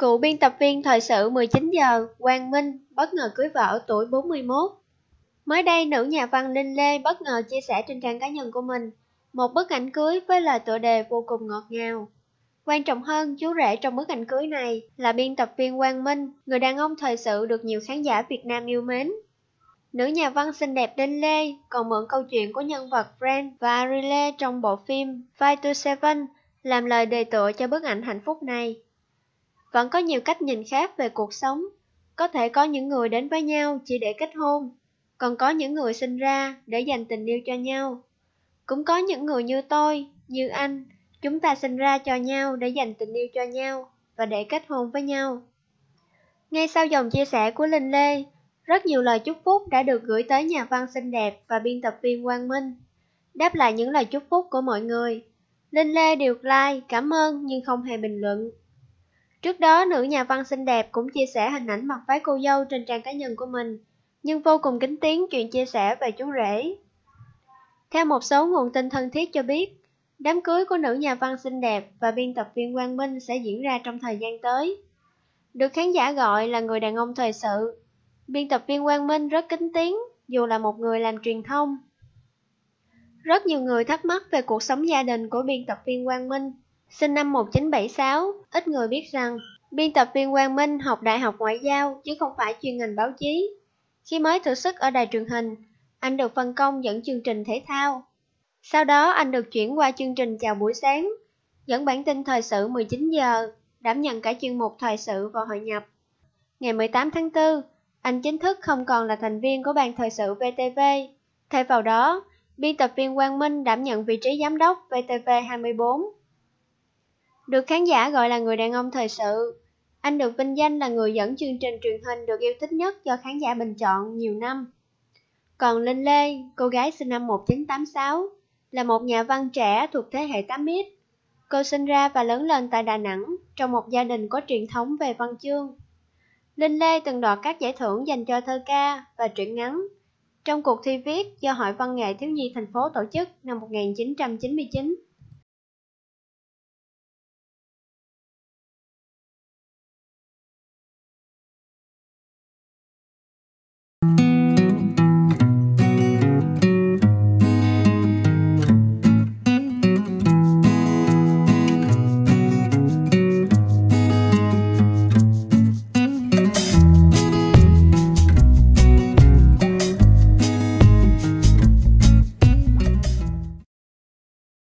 Cựu biên tập viên thời sự 19 giờ, Quang Minh, bất ngờ cưới vợ tuổi 41. Mới đây, nữ nhà văn Linh Lê bất ngờ chia sẻ trên trang cá nhân của mình một bức ảnh cưới với lời tựa đề vô cùng ngọt ngào. Quan trọng hơn, chú rể trong bức ảnh cưới này là biên tập viên Quang Minh, người đàn ông thời sự được nhiều khán giả Việt Nam yêu mến. Nữ nhà văn xinh đẹp Linh Lê còn mượn câu chuyện của nhân vật Fran và Arile trong bộ phim Five to Seven làm lời đề tựa cho bức ảnh hạnh phúc này. Vẫn có nhiều cách nhìn khác về cuộc sống. Có thể có những người đến với nhau chỉ để kết hôn, còn có những người sinh ra để dành tình yêu cho nhau. Cũng có những người như tôi, như anh, chúng ta sinh ra cho nhau để dành tình yêu cho nhau và để kết hôn với nhau. Ngay sau dòng chia sẻ của Linh Lê, rất nhiều lời chúc phúc đã được gửi tới nhà văn xinh đẹp và biên tập viên Quang Minh. Đáp lại những lời chúc phúc của mọi người, Linh Lê được like, cảm ơn nhưng không hề bình luận. Trước đó, nữ nhà văn xinh đẹp cũng chia sẻ hình ảnh mặc váy cô dâu trên trang cá nhân của mình, nhưng vô cùng kính tiếng chuyện chia sẻ về chú rể. Theo một số nguồn tin thân thiết cho biết, đám cưới của nữ nhà văn xinh đẹp và biên tập viên Quang Minh sẽ diễn ra trong thời gian tới. Được khán giả gọi là người đàn ông thời sự, biên tập viên Quang Minh rất kính tiếng dù là một người làm truyền thông. Rất nhiều người thắc mắc về cuộc sống gia đình của biên tập viên Quang Minh sinh năm 1976, ít người biết rằng biên tập viên Quang Minh học Đại học Ngoại giao chứ không phải chuyên ngành báo chí. Khi mới thử sức ở đài truyền hình, anh được phân công dẫn chương trình thể thao. Sau đó anh được chuyển qua chương trình Chào buổi sáng, dẫn bản tin thời sự 19 giờ, đảm nhận cả chuyên mục thời sự và hội nhập. Ngày 18 tháng 4, anh chính thức không còn là thành viên của ban thời sự VTV. Thay vào đó, biên tập viên Quang Minh đảm nhận vị trí giám đốc VTV 24 được khán giả gọi là người đàn ông thời sự. Anh được vinh danh là người dẫn chương trình truyền hình được yêu thích nhất do khán giả bình chọn nhiều năm. Còn Linh Lê, cô gái sinh năm 1986, là một nhà văn trẻ thuộc thế hệ 8X. Cô sinh ra và lớn lên tại Đà Nẵng trong một gia đình có truyền thống về văn chương. Linh Lê từng đoạt các giải thưởng dành cho thơ ca và truyện ngắn trong cuộc thi viết do Hội Văn nghệ Thiếu nhi thành phố tổ chức năm 1999.